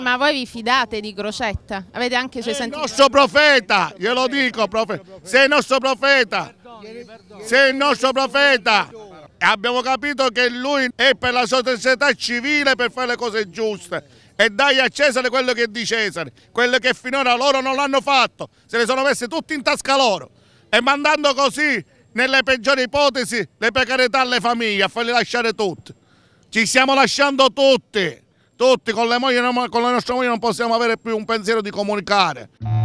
Ma voi vi fidate di Crocetta? Avete anche suoi sentimenti? Il nostro profeta, glielo dico, profeta. sei il nostro profeta, sei il nostro profeta. E abbiamo capito che lui è per la società civile per fare le cose giuste e dai a Cesare quello che è di Cesare, quello che finora loro non l'hanno fatto, se le sono messe tutte in tasca loro e mandando così nelle peggiori ipotesi le precarietà alle famiglie a farli lasciare tutti. Ci stiamo lasciando tutti. Tutti con, le mogli, con la nostra moglie non possiamo avere più un pensiero di comunicare.